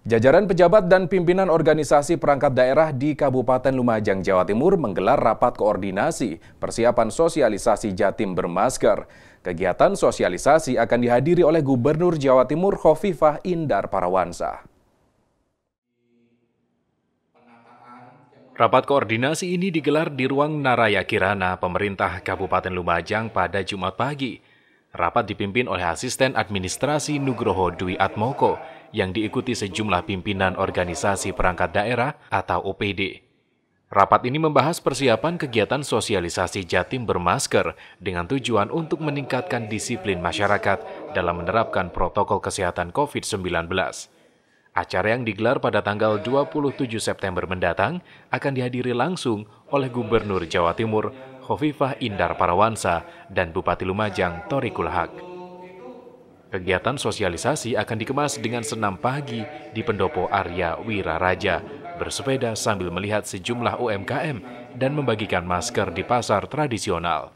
Jajaran pejabat dan pimpinan organisasi perangkat daerah di Kabupaten Lumajang, Jawa Timur menggelar rapat koordinasi persiapan sosialisasi Jatim bermasker. Kegiatan sosialisasi akan dihadiri oleh Gubernur Jawa Timur Khofifah Indar Parawansa. Rapat koordinasi ini digelar di ruang Naraya Kirana, pemerintah Kabupaten Lumajang pada Jumat pagi. Rapat dipimpin oleh Asisten Administrasi Nugroho Dwi Atmoko, yang diikuti sejumlah pimpinan organisasi perangkat daerah atau OPD. Rapat ini membahas persiapan kegiatan sosialisasi Jatim bermasker dengan tujuan untuk meningkatkan disiplin masyarakat dalam menerapkan protokol kesehatan COVID-19. Acara yang digelar pada tanggal 27 September mendatang akan dihadiri langsung oleh Gubernur Jawa Timur Khofifah Indar Parawansa dan Bupati Lumajang Torikul Kulhak. Kegiatan sosialisasi akan dikemas dengan senam pagi di pendopo Arya Wiraraja, bersepeda sambil melihat sejumlah UMKM dan membagikan masker di pasar tradisional.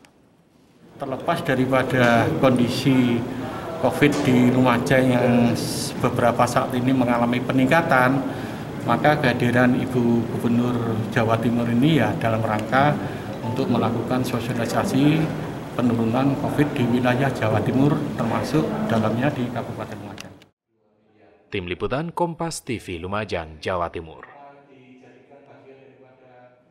Terlepas daripada kondisi COVID di Lumajang yang beberapa saat ini mengalami peningkatan, maka kehadiran Ibu Gubernur Jawa Timur ini ya dalam rangka untuk melakukan sosialisasi penurunan COVID di wilayah Jawa Timur termasuk dalamnya di Kabupaten Lumajang. Tim Liputan Kompas TV Lumajang, Jawa Timur.